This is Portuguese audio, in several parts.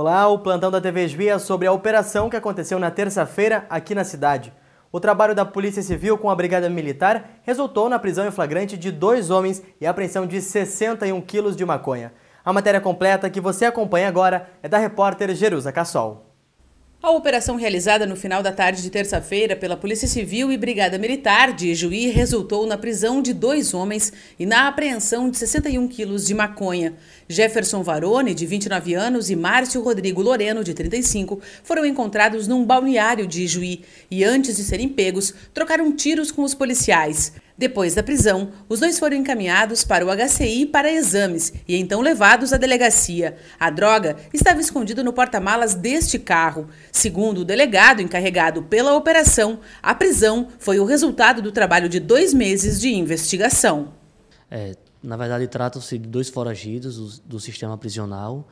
Olá, o plantão da TV Esbia sobre a operação que aconteceu na terça-feira aqui na cidade. O trabalho da Polícia Civil com a Brigada Militar resultou na prisão em flagrante de dois homens e apreensão de 61 quilos de maconha. A matéria completa que você acompanha agora é da repórter Jerusa Cassol. A operação realizada no final da tarde de terça-feira pela Polícia Civil e Brigada Militar de Juí resultou na prisão de dois homens e na apreensão de 61 quilos de maconha. Jefferson Varone, de 29 anos, e Márcio Rodrigo Loreno, de 35, foram encontrados num balneário de Juí e, antes de serem pegos, trocaram tiros com os policiais. Depois da prisão, os dois foram encaminhados para o HCI para exames e então levados à delegacia. A droga estava escondida no porta-malas deste carro. Segundo o delegado encarregado pela operação, a prisão foi o resultado do trabalho de dois meses de investigação. É, na verdade, trata-se de dois foragidos do, do sistema prisional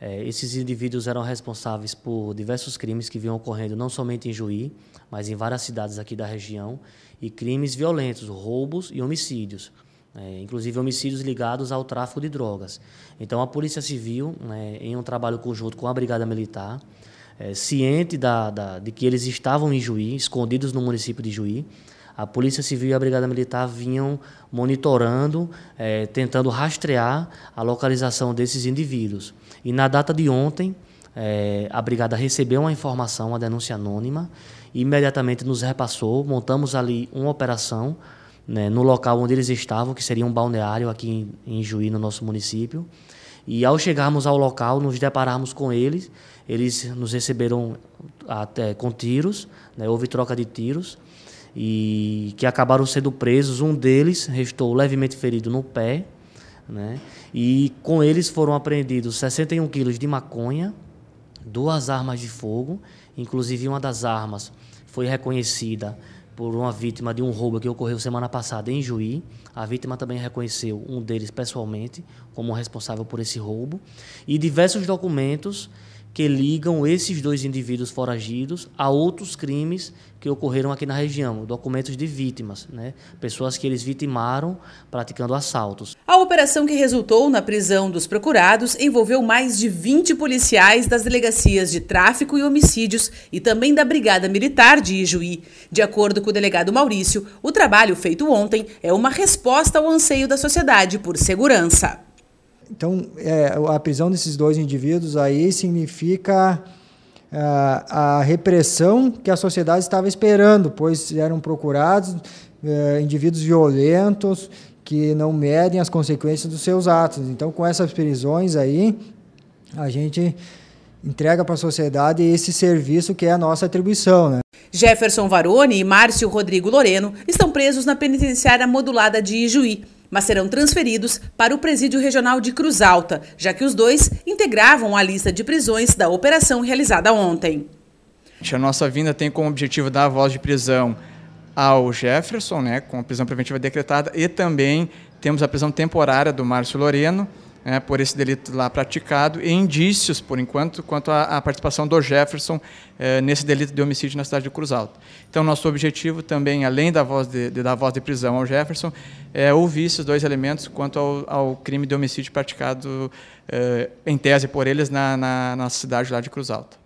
é, esses indivíduos eram responsáveis por diversos crimes que vinham ocorrendo não somente em Juí, mas em várias cidades aqui da região, e crimes violentos, roubos e homicídios. É, inclusive homicídios ligados ao tráfico de drogas. Então, a Polícia Civil, né, em um trabalho conjunto com a Brigada Militar, é, ciente da, da, de que eles estavam em Juí, escondidos no município de Juí, a Polícia Civil e a Brigada Militar vinham monitorando, é, tentando rastrear a localização desses indivíduos. E na data de ontem, é, a Brigada recebeu uma informação, uma denúncia anônima, e imediatamente nos repassou, montamos ali uma operação né, no local onde eles estavam, que seria um balneário aqui em, em Juí, no nosso município. E ao chegarmos ao local, nos depararmos com eles, eles nos receberam até eh, com tiros, né, houve troca de tiros, e que acabaram sendo presos. Um deles restou levemente ferido no pé, né? E com eles foram apreendidos 61 quilos de maconha, duas armas de fogo, inclusive uma das armas foi reconhecida por uma vítima de um roubo que ocorreu semana passada em Juí. A vítima também reconheceu um deles pessoalmente como responsável por esse roubo e diversos documentos que ligam esses dois indivíduos foragidos a outros crimes que ocorreram aqui na região, documentos de vítimas, né? pessoas que eles vitimaram praticando assaltos. A operação que resultou na prisão dos procurados envolveu mais de 20 policiais das delegacias de tráfico e homicídios e também da Brigada Militar de Ijuí. De acordo com o delegado Maurício, o trabalho feito ontem é uma resposta ao anseio da sociedade por segurança. Então, é, a prisão desses dois indivíduos aí significa a, é, a repressão que a sociedade estava esperando, pois eram procurados é, indivíduos violentos que não medem as consequências dos seus atos. Então, com essas prisões aí, a gente entrega para a sociedade esse serviço que é a nossa atribuição. Né? Jefferson Varone e Márcio Rodrigo Loreno estão presos na penitenciária modulada de Ijuí mas serão transferidos para o Presídio Regional de Cruz Alta, já que os dois integravam a lista de prisões da operação realizada ontem. A nossa vinda tem como objetivo dar voz de prisão ao Jefferson, né, com a prisão preventiva decretada, e também temos a prisão temporária do Márcio Loreno, é, por esse delito lá praticado e indícios, por enquanto, quanto à, à participação do Jefferson é, nesse delito de homicídio na cidade de Cruz Alta. Então, nosso objetivo também, além da voz de, de, da voz de prisão ao Jefferson, é ouvir esses dois elementos quanto ao, ao crime de homicídio praticado, é, em tese por eles, na, na, na cidade lá de Cruz Alta.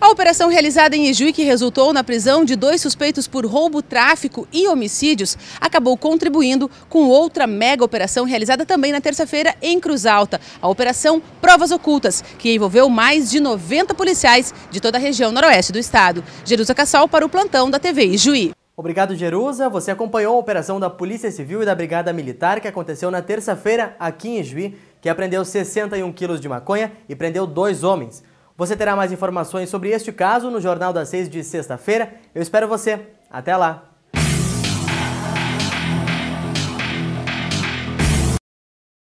A operação realizada em Ijuí, que resultou na prisão de dois suspeitos por roubo, tráfico e homicídios, acabou contribuindo com outra mega operação realizada também na terça-feira em Cruz Alta, a Operação Provas Ocultas, que envolveu mais de 90 policiais de toda a região noroeste do estado. Jerusa Cassal para o plantão da TV Ijuí. Obrigado, Jerusa. Você acompanhou a operação da Polícia Civil e da Brigada Militar que aconteceu na terça-feira aqui em Ijuí, que apreendeu 61 quilos de maconha e prendeu dois homens. Você terá mais informações sobre este caso no Jornal das Seis de sexta-feira. Eu espero você. Até lá!